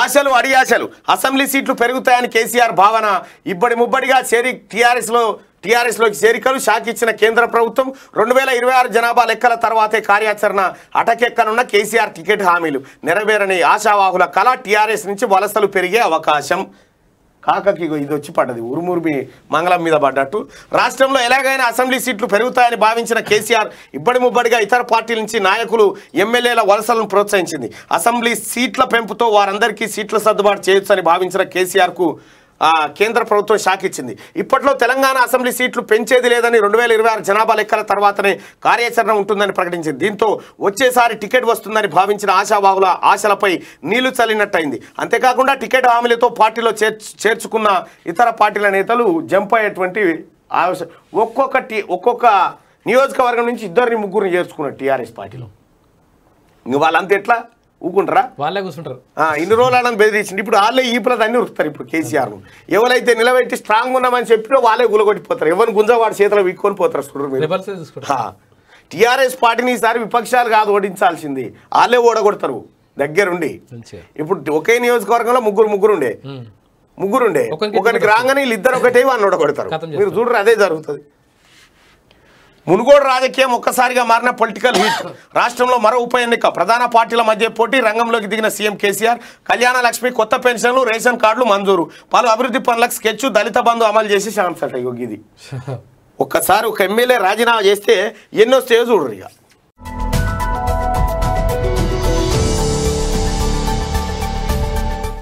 ఆశలు అడి ఆశలు అసెంబ్లీ సీట్లు పెరుగుతాయని కేసీఆర్ భావన ఇబ్బడి ముబ్బడిగా చేరి టీఆర్ఎస్లో టీఆర్ఎస్లోకి చేరికలు షాక్ ఇచ్చిన కేంద్ర ప్రభుత్వం రెండు వేల ఇరవై ఆరు జనాభా లెక్కల తర్వాతే కార్యాచరణ అటకెక్కనున్న కేసీఆర్ టికెట్ హామీలు నెరవేరని ఆశావాహుల కళ టీఆర్ఎస్ నుంచి వలసలు పెరిగే అవకాశం కాకకి ఇది వచ్చి పడ్డది ఉరుమురుమి మంగళం మీద పడ్డట్టు రాష్ట్రంలో ఎలాగైనా అసెంబ్లీ సీట్లు పెరుగుతాయని భావించిన కేసీఆర్ ఇబ్బడి ముబ్బడిగా ఇతర పార్టీల నుంచి నాయకులు ఎమ్మెల్యేల వలసలను ప్రోత్సహించింది అసెంబ్లీ సీట్ల పెంపుతో వారందరికీ సీట్ల సర్దుబాటు చేయొచ్చని భావించిన కేసీఆర్కు కేంద్ర ప్రభుత్వం షాక్ ఇచ్చింది ఇప్పట్లో తెలంగాణ అసెంబ్లీ సీట్లు పెంచేది లేదని రెండు వేల ఇరవై ఆరు జనాభా లెక్కల తర్వాతనే కార్యాచరణ ఉంటుందని ప్రకటించింది దీంతో వచ్చేసారి టికెట్ వస్తుందని భావించిన ఆశావాహుల ఆశలపై నీళ్లు చల్లినట్టయింది అంతేకాకుండా టికెట్ హామీలతో పార్టీలో చేర్చుకున్న ఇతర పార్టీల నేతలు జంప్ అయ్యేటువంటి ఒక్కొక్క ఒక్కొక్క నియోజకవర్గం నుంచి ఇద్దరిని ముగ్గురిని చేర్చుకున్నారు టీఆర్ఎస్ పార్టీలో వాళ్ళంతా ఎట్లా ఊకుంటారా వాళ్ళే కూర్చుంటారు ఇన్ని రోజులు వాళ్ళని బెదిరించింది ఇప్పుడు వాళ్ళే ఈ ప్రతి అన్ని ఉరుకుతారు ఇప్పుడు కేసీఆర్ ఎవరైతే నిలబెట్టి స్ట్రాంగ్ ఉన్నామని చెప్పినా వాళ్ళే గులగొట్టిపోతారు ఎవరిని గుంజ వాడి చేతిలో విక్కుని పోతారు చూడరు టీఆర్ఎస్ పార్టీని ఈసారి విపక్షాలు కాదు ఓడించాల్సింది వాళ్ళే ఓడగొడతారు దగ్గరుండి ఇప్పుడు ఒకే నియోజకవర్గంలో ముగ్గురు ముగ్గురుండే ముగ్గురుండే ఒకరికి రాగానే వీళ్ళిద్దరు ఒకటే వాళ్ళని ఓడగొడతారు మీరు చూడరు అదే జరుగుతుంది మునుగోడు రాజకీయం ఒక్కసారిగా మారిన పొలిటికల్ హీట్ రాష్ట్రంలో మరో ఉప ఎన్నిక ప్రధాన పార్టీల మధ్య పోటీ రంగంలోకి దిగిన సీఎం కేసీఆర్ కళ్యాణ లక్ష్మి కొత్త పెన్షన్లు రేషన్ కార్డులు మంజూరు పలు అభివృద్ధి పనులకు స్కెచ్ దళిత బంధు అమలు చేసి శాంతి ఒక్కసారి ఒక ఎమ్మెల్యే రాజీనామా చేస్తే ఎన్నో స్టేజ్ చూడరు ఇక